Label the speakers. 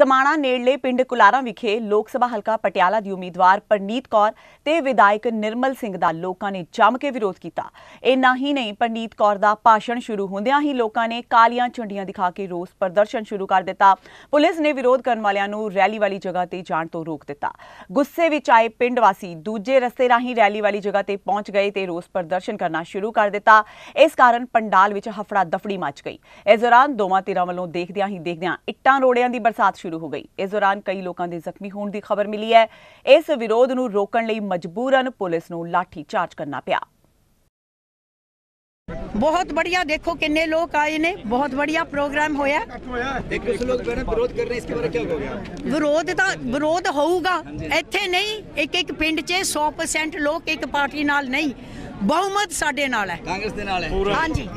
Speaker 1: ਸਮਾਣਾ ਨੇੜਲੇ ਪਿੰਡ ਕੁਲਾਰਾ ਵਿਖੇ ਲੋਕ ਸਭਾ ਹਲਕਾ ਪਟਿਆਲਾ ਦੀ ਉਮੀਦਵਾਰ ਪਰਨੀਤ ਕੌਰ ਤੇ ਵਿਧਾਇਕ ਨਿਰਮਲ ਸਿੰਘ ਦਾ ਲੋਕਾਂ ਨੇ ਜੰਮ ਕੇ ਵਿਰੋਧ ਕੀਤਾ ਇੰਨਾ ਹੀ ਨਹੀਂ ਪਰਨੀਤ ਕੌਰ ਦਾ ਭਾਸ਼ਣ ਸ਼ੁਰੂ ਹੁੰਦਿਆਂ ਹੀ ਲੋਕਾਂ ਨੇ ਕਾਲੀਆਂ ਝੰਡੀਆਂ ਦਿਖਾ ਕੇ ਰੋਸ ਪ੍ਰਦਰਸ਼ਨ ਸ਼ੁਰੂ ਕਰ ਦਿੱਤਾ ਪੁਲਿਸ ਨੇ ਵਿਰੋਧ ਕਰਨ ਵਾਲਿਆਂ ਨੂੰ ਰੈਲੀ ਵਾਲੀ ਜਗ੍ਹਾ ਤੇ ਜਾਣ ਤੋਂ ਰੋਕ ਦਿੱਤਾ ਗੁੱਸੇ ਵਿੱਚ ਆਏ ਪਿੰਡ ਵਾਸੀ ਦੂਜੇ ਰਸਤੇ ਰਾਹੀਂ ਰੈਲੀ ਵਾਲੀ ਜਗ੍ਹਾ ਤੇ ਪਹੁੰਚ ਗਏ ਤੇ ਰੋਸ ਪ੍ਰਦਰਸ਼ਨ ਕਰਨਾ ਸ਼ੁਰੂ ਕਰ ਦਿੱਤਾ ਇਸ ਕਾਰਨ ਪੰਡਾਲ ਵਿੱਚ ਹਫੜਾ ਦਫੜੀ ਮਚ ਗਈ ਇਸ ਦੌਰਾਨ ਦੋਵਾਂ ਧਿਰਾਂ ਵੱਲੋਂ ਦੇਖਦਿਆਂ ਹੀ ਦੇਖਦਿਆਂ ਇੱਟਾਂ ਰੋੜਿਆਂ ਦੀ ਬਰਸਾਤ ਸ਼ੁਰੂ ਹੋ ਗਈ ਇਸ ਦੌਰਾਨ ਕਈ ਲੋਕਾਂ ਦੇ ਜ਼ਖਮੀ ਹੋਣ ਦੀ ਖਬਰ ਮਿਲੀ ਹੈ ਇਸ ਵਿਰੋਧ ਨੂੰ ਰੋਕਣ ਲਈ ਮਜਬੂਰਨ ਪੁਲਿਸ ਨੂੰ ਲਾਠੀ ਚਾਰਜ ਕਰਨਾ ਪਿਆ
Speaker 2: बहुत बढ़िया देखो कितने लोग आए ने बहुत बढ़िया ਲੋਕ होया
Speaker 3: लोग ਵਿਰੋਧ ਕਰ ਰਹੇ हैं ਬਾਰੇ ਕੀ ਹੋ ਗਿਆ
Speaker 2: ਵਿਰੋਧ ਤਾਂ ਵਿਰੋਧ ਹੋਊਗਾ ਇੱਥੇ ਨਹੀਂ ਇੱਕ ਇੱਕ ਪਿੰਡ 'ਚ 100% ਲੋਕ ਇੱਕ ਪਾਰਟੀ ਨਾਲ ਨਹੀਂ ਬਹੁਮਤ ਸਾਡੇ ਨਾਲ ਹੈ ਕਾਂਗਰਸ ਦੇ ਨਾਲ ਹੈ ਹਾਂਜੀ